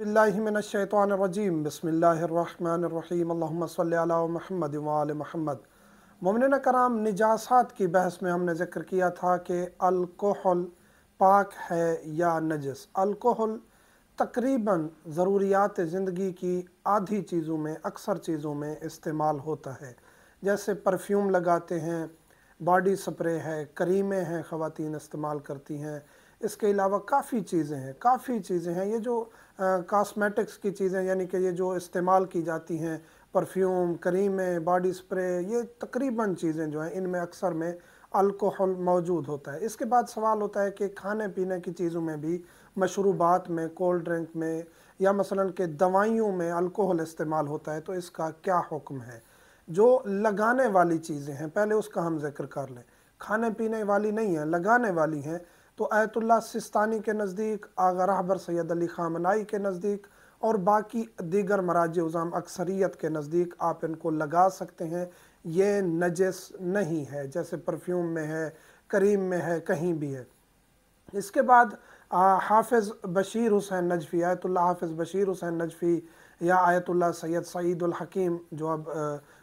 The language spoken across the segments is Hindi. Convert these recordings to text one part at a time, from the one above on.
बिल्लाशैतरजीम बसमीम महमद वाल महमद ममिन कराम निजासात की बहस में हमने ज़िक्र किया था कि अल्कोहल पाक है या नजस अल्कोहल तकरीबन ज़रूरियात ज़िंदगी की आधी चीज़ों में अक्सर चीज़ों में इस्तेमाल होता है जैसे परफ्यूम लगाते हैं बॉडी स्प्रे है करीमें हैं ख़वान इस्तेमाल करती हैं इसके अलावा काफ़ी चीज़ें हैं काफ़ी चीज़ें हैं ये जो कॉस्मेटिक्स की चीज़ें यानी कि ये जो इस्तेमाल की जाती हैं परफ्यूम करीमें बॉडी स्प्रे ये तकरीबन चीज़ें जो हैं इनमें अक्सर में अल्कोहल मौजूद होता है इसके बाद सवाल होता है कि खाने पीने की चीज़ों में भी मशरूबात में कोल्ड ड्रिंक में या मसलन के दवाइयों में अल्कोहल इस्तेमाल होता है तो इसका क्या हुक्म है जो लगाने वाली चीज़ें हैं पहले उसका हम जिक्र कर लें खाने पीने वाली नहीं है लगाने वाली हैं तो आयतुल्ला सिस्तानी के नज़दीक आगा रहबर सैद अली खामनाई के नज़दीक और बाकी दीगर मराज उज़ाम अक्सरियत के नज़दीक आप इनको लगा सकते हैं ये नजस नहीं है जैसे परफ्यूम में है करीम में है कहीं भी है इसके बाद हाफिज़ बशीर हुसैन नजफ़ी आयतुल्ला हाफिज़ बशीर हुसैन नजफ़ी या आयतुल्ला सैयद सईद हकीम जो अब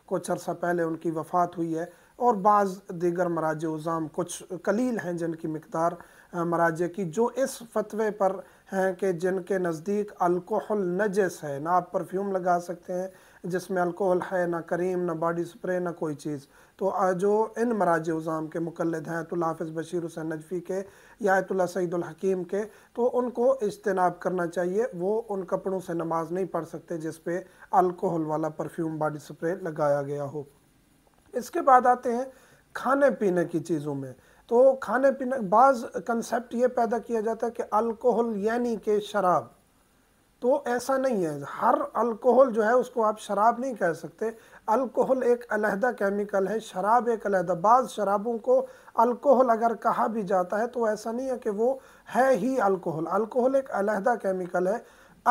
कुछ अर्सा पहले उनकी वफ़ात हुई है और बाज़ दीगर मराज उज़ाम कुछ कलील हैं जिनकी मकदार मराज की जो इस फतवे पर हैं कि जिनके नज़दीक अल्कोहल नजस है ना आप परफ्यूम लगा सकते हैं जिसमें अल्कोहल है ना करीम ना बॉडी स्प्रे ना कोई चीज़ तो जो इन मराज उज़ाम के मुकलद हैं तो हाफ़ बशीर हुसैन नजफ़ी के या आयतुल्ला सईदुल के तो उनको इजतनाब करना चाहिए वो उन कपड़ों से नमाज नहीं पढ़ सकते जिस अल्कोहल वाला परफ्यूम बॉडी स्प्रे लगाया गया हो इसके बाद आते हैं खाने पीने की चीज़ों में तो खाने पीने बाज़ कंसेप्ट ये पैदा किया जाता है कि अल्कोहल यानी कि शराब तो ऐसा नहीं है हर अल्कोहल जो है उसको आप शराब नहीं कह सकते अल्कोहल एक अलहदा केमिकल है शराब एक अलहदा बाज़ शराबों को अल्कोहल अगर कहा भी जाता है तो ऐसा नहीं है कि वो है ही अल्कोहल अल्कोहल एक अलहदा केमिकल है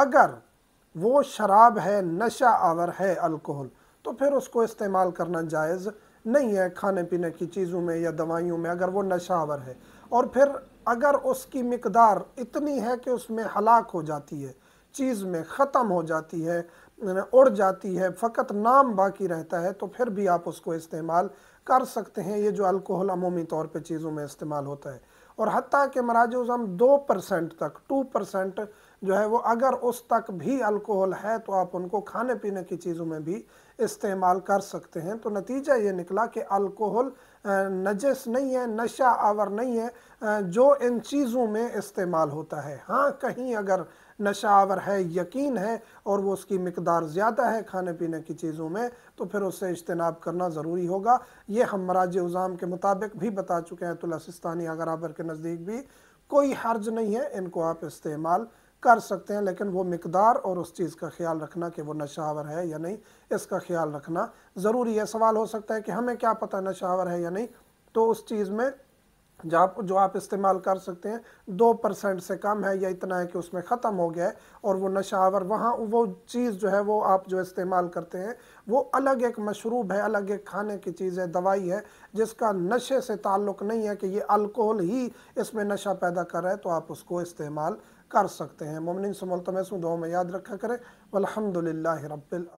अगर वो शराब है नशा आवर है अल्कोहल तो फिर उसको इस्तेमाल करना जायज़ नहीं है खाने पीने की चीज़ों में या दवाइयों में अगर वो नशावर है और फिर अगर उसकी मकदार इतनी है कि उसमें हलाक हो जाती है चीज़ में ख़त्म हो जाती है उड़ जाती है फ़कत नाम बाकी रहता है तो फिर भी आप उसको इस्तेमाल कर सकते हैं ये जो अल्कोहल अमूमी तौर पर चीज़ों में इस्तेमाल होता है और हती के मराज हम दो परसेंट तक टू परसेंट जो है वो अगर उस तक भी अल्कोहल है तो आप उनको खाने पीने की चीज़ों में भी इस्तेमाल कर सकते हैं तो नतीजा ये निकला कि अल्कोहल नजस नहीं है नशा आवर नहीं है जो इन चीज़ों में इस्तेमाल होता है हाँ कहीं अगर नशा आवर है यकीन है और वो उसकी मकदार ज़्यादा है खाने पीने की चीज़ों में तो फिर उससे इज्तनाब करना ज़रूरी होगा ये हम मराज उज़ाम के मुताबिक भी बता चुके हैं लसिस्तानी अगर आबर के नज़दीक भी कोई हर्ज नहीं है इनको आप इस्तेमाल कर सकते हैं लेकिन वो मकदार और उस चीज़ का ख्याल रखना कि वो नशावर है या नहीं इसका ख्याल रखना ज़रूरी है सवाल हो सकता है कि हमें क्या पता नशावर है या नहीं तो उस चीज़ में जहाँ आप जो आप इस्तेमाल कर सकते हैं दो परसेंट से कम है या इतना है कि उसमें ख़त्म हो गया है और वो नशावर वहाँ वो चीज़ जो है वो आप जो इस्तेमाल करते हैं वो अलग एक मशरूब है अलग एक खाने की चीज़ है दवाई है जिसका नशे से ताल्लुक़ नहीं है कि ये अल्कोहल ही इसमें नशा पैदा कर रहा है तो आप उसको इस्तेमाल कर सकते हैं ममिन समलतमसूँ दुआ में याद रखा करें अलहमदिल्ला रबिल